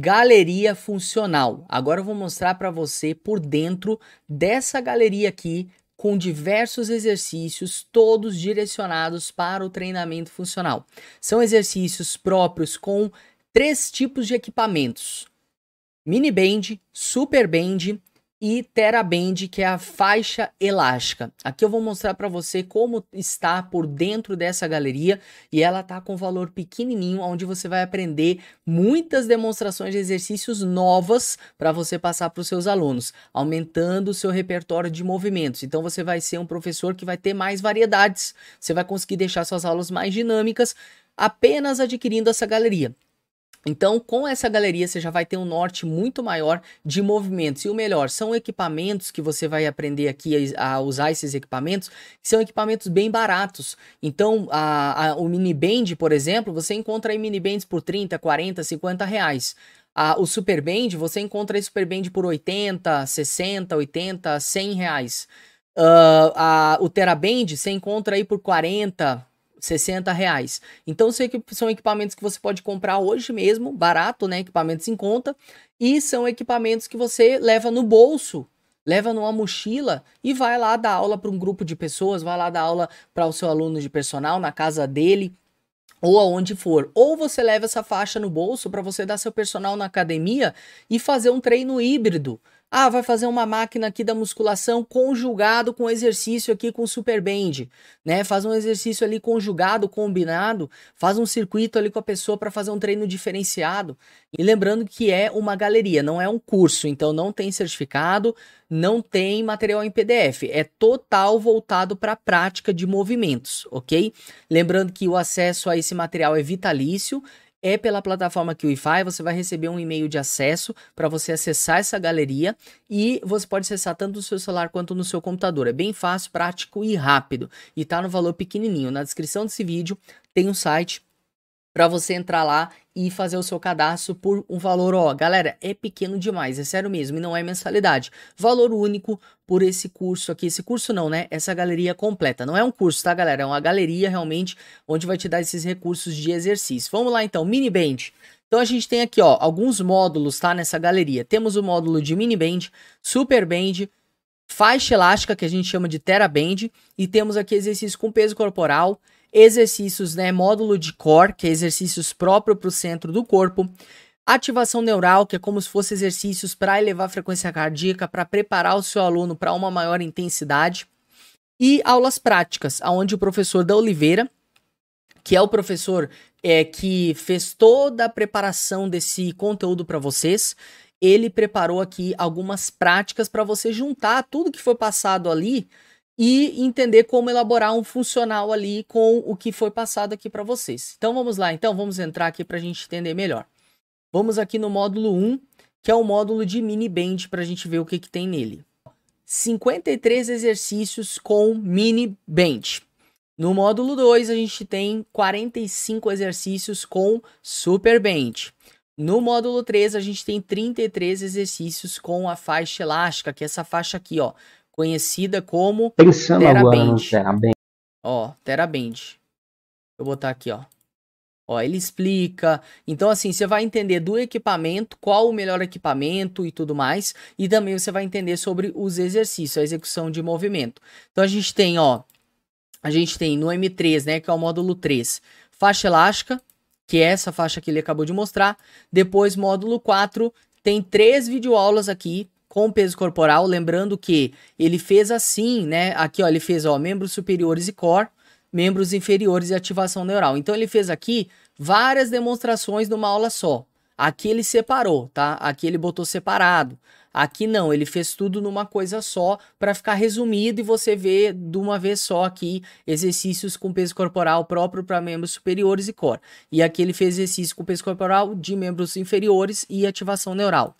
galeria funcional. Agora eu vou mostrar para você por dentro dessa galeria aqui com diversos exercícios, todos direcionados para o treinamento funcional. São exercícios próprios com três tipos de equipamentos: mini band, super band e TeraBand, que é a faixa elástica. Aqui eu vou mostrar para você como está por dentro dessa galeria e ela está com valor pequenininho, onde você vai aprender muitas demonstrações de exercícios novas para você passar para os seus alunos, aumentando o seu repertório de movimentos. Então você vai ser um professor que vai ter mais variedades, você vai conseguir deixar suas aulas mais dinâmicas apenas adquirindo essa galeria. Então, com essa galeria, você já vai ter um norte muito maior de movimentos. E o melhor, são equipamentos que você vai aprender aqui a, a usar esses equipamentos, são equipamentos bem baratos. Então, a, a, o miniband, por exemplo, você encontra aí minibands por 30, 40, 50 reais. Ah, o Superband, você encontra super Superband por 80, 60, 80, 100 reais. Uh, a, o Teraband, você encontra aí por 40, 60 reais. Então são equipamentos que você pode comprar hoje mesmo, barato, né? Equipamentos em conta. E são equipamentos que você leva no bolso, leva numa mochila e vai lá dar aula para um grupo de pessoas, vai lá dar aula para o seu aluno de personal na casa dele ou aonde for. Ou você leva essa faixa no bolso para você dar seu personal na academia e fazer um treino híbrido. Ah, vai fazer uma máquina aqui da musculação conjugado com exercício aqui com super band, né? Faz um exercício ali conjugado, combinado, faz um circuito ali com a pessoa para fazer um treino diferenciado. E lembrando que é uma galeria, não é um curso, então não tem certificado, não tem material em PDF, é total voltado para a prática de movimentos, ok? Lembrando que o acesso a esse material é vitalício é pela plataforma QIFI, você vai receber um e-mail de acesso para você acessar essa galeria e você pode acessar tanto no seu celular quanto no seu computador. É bem fácil, prático e rápido e está no valor pequenininho. Na descrição desse vídeo tem um site para você entrar lá e fazer o seu cadastro por um valor, ó, galera, é pequeno demais, é sério mesmo, e não é mensalidade. Valor único por esse curso aqui, esse curso não, né? Essa galeria completa. Não é um curso, tá, galera? É uma galeria realmente onde vai te dar esses recursos de exercício. Vamos lá então, mini band. Então a gente tem aqui, ó, alguns módulos, tá, nessa galeria. Temos o módulo de mini band, super band, faixa elástica que a gente chama de teraband e temos aqui exercícios com peso corporal exercícios, né, módulo de core, que é exercícios próprio para o centro do corpo, ativação neural, que é como se fosse exercícios para elevar a frequência cardíaca, para preparar o seu aluno para uma maior intensidade, e aulas práticas, onde o professor da Oliveira, que é o professor é, que fez toda a preparação desse conteúdo para vocês, ele preparou aqui algumas práticas para você juntar tudo que foi passado ali e entender como elaborar um funcional ali com o que foi passado aqui para vocês. Então vamos lá, então vamos entrar aqui para a gente entender melhor. Vamos aqui no módulo 1, que é o módulo de mini band para a gente ver o que, que tem nele. 53 exercícios com mini band. No módulo 2, a gente tem 45 exercícios com super band. No módulo 3, a gente tem 33 exercícios com a faixa elástica, que é essa faixa aqui, ó, conhecida como Pensando Terabend. Terabend. Ó, Terabend. Eu vou botar aqui, ó. Ó, ele explica. Então, assim, você vai entender do equipamento, qual o melhor equipamento e tudo mais. E também você vai entender sobre os exercícios, a execução de movimento. Então, a gente tem, ó, a gente tem no M3, né, que é o módulo 3, faixa elástica, que é essa faixa que ele acabou de mostrar. Depois, módulo 4, tem três videoaulas aqui com peso corporal, lembrando que ele fez assim, né? Aqui, ó, ele fez, ó, membros superiores e core, membros inferiores e ativação neural. Então ele fez aqui várias demonstrações numa aula só. Aqui ele separou, tá? Aqui ele botou separado. Aqui não, ele fez tudo numa coisa só para ficar resumido e você ver de uma vez só aqui exercícios com peso corporal próprio para membros superiores e core. E aqui ele fez exercício com peso corporal de membros inferiores e ativação neural.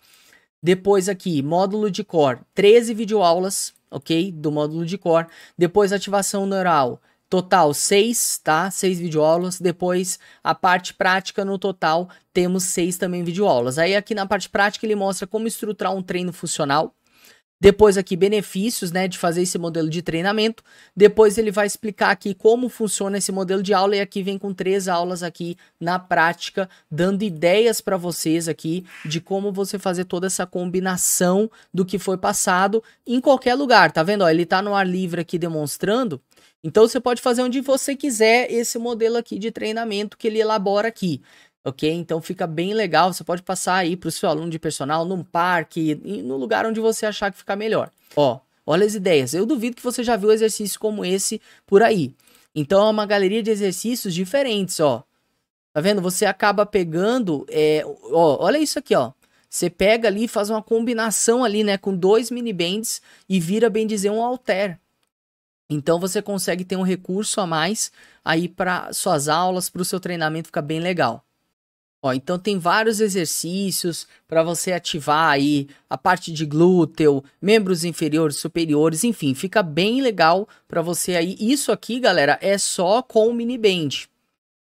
Depois aqui, módulo de core, 13 videoaulas, ok? Do módulo de core. Depois ativação neural, total 6, tá? 6 videoaulas. Depois a parte prática no total, temos 6 também videoaulas. Aí aqui na parte prática ele mostra como estruturar um treino funcional, depois aqui benefícios, né, de fazer esse modelo de treinamento. Depois ele vai explicar aqui como funciona esse modelo de aula e aqui vem com três aulas aqui na prática, dando ideias para vocês aqui de como você fazer toda essa combinação do que foi passado em qualquer lugar, tá vendo? Ó, ele está no ar livre aqui demonstrando. Então você pode fazer onde você quiser esse modelo aqui de treinamento que ele elabora aqui ok? Então fica bem legal, você pode passar aí para o seu aluno de personal num parque, no lugar onde você achar que fica melhor. Ó, olha as ideias. Eu duvido que você já viu exercícios como esse por aí. Então é uma galeria de exercícios diferentes, ó. Tá vendo? Você acaba pegando, é, ó, olha isso aqui, ó. Você pega ali, faz uma combinação ali, né, com dois mini bands e vira bem dizer um alter. Então você consegue ter um recurso a mais aí para suas aulas, para o seu treinamento Fica bem legal. Ó, então tem vários exercícios para você ativar aí a parte de glúteo, membros inferiores, superiores, enfim, fica bem legal para você aí. Isso aqui, galera, é só com o mini band,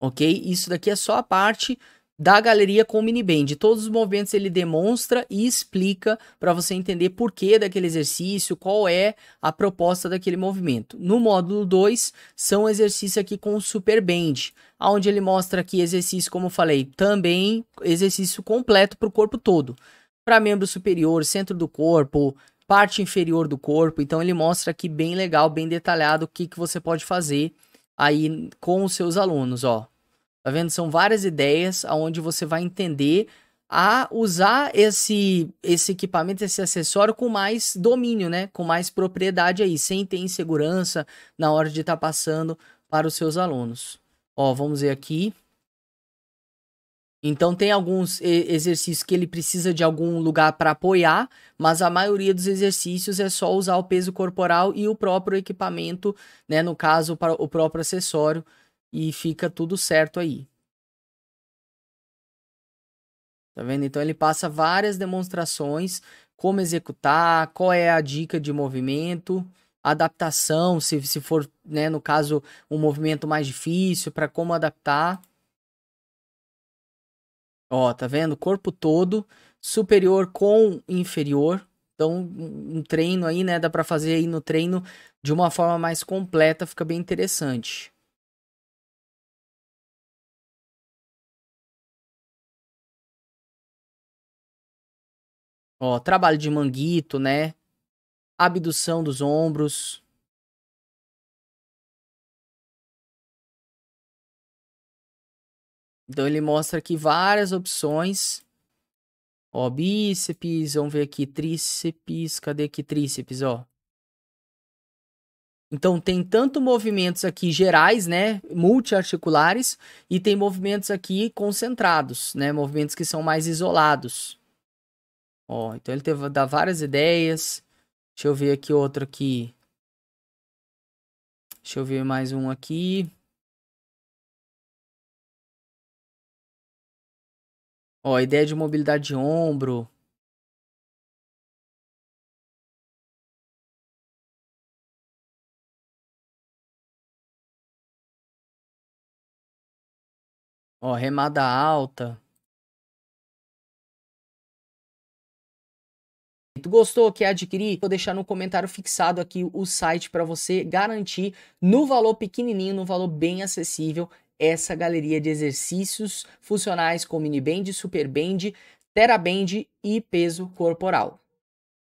ok? Isso daqui é só a parte da galeria com o mini mini-band. Todos os movimentos ele demonstra e explica para você entender por que daquele exercício, qual é a proposta daquele movimento. No módulo 2, são exercícios aqui com o super super-band, onde ele mostra aqui exercício, como eu falei, também exercício completo para o corpo todo. Para membro superior, centro do corpo, parte inferior do corpo. Então ele mostra aqui bem legal, bem detalhado o que, que você pode fazer aí com os seus alunos, ó. Tá vendo? São várias ideias aonde você vai entender a usar esse, esse equipamento, esse acessório com mais domínio, né? Com mais propriedade aí, sem ter insegurança na hora de estar tá passando para os seus alunos. Ó, vamos ver aqui. Então tem alguns exercícios que ele precisa de algum lugar para apoiar, mas a maioria dos exercícios é só usar o peso corporal e o próprio equipamento, né, no caso para o próprio acessório e fica tudo certo aí. Tá vendo? Então ele passa várias demonstrações, como executar, qual é a dica de movimento, adaptação, se, se for, né, no caso, um movimento mais difícil, para como adaptar. Ó, tá vendo? Corpo todo, superior com inferior. Então, um treino aí, né? Dá para fazer aí no treino de uma forma mais completa, fica bem interessante. Ó, trabalho de manguito, né? Abdução dos ombros. Então ele mostra aqui várias opções. Ó, bíceps, vamos ver aqui, tríceps, cadê aqui tríceps, ó? Então tem tanto movimentos aqui gerais, né, multiarticulares, e tem movimentos aqui concentrados, né, movimentos que são mais isolados. Ó, então ele teve, dá várias ideias. Deixa eu ver aqui outro aqui. Deixa eu ver mais um aqui. Ó, ideia de mobilidade de ombro. Ó, remada alta. Gostou? Quer adquirir? Vou deixar no comentário fixado aqui o site para você garantir no valor pequenininho, no valor bem acessível, essa galeria de exercícios funcionais com mini band, super band, teraband e peso corporal.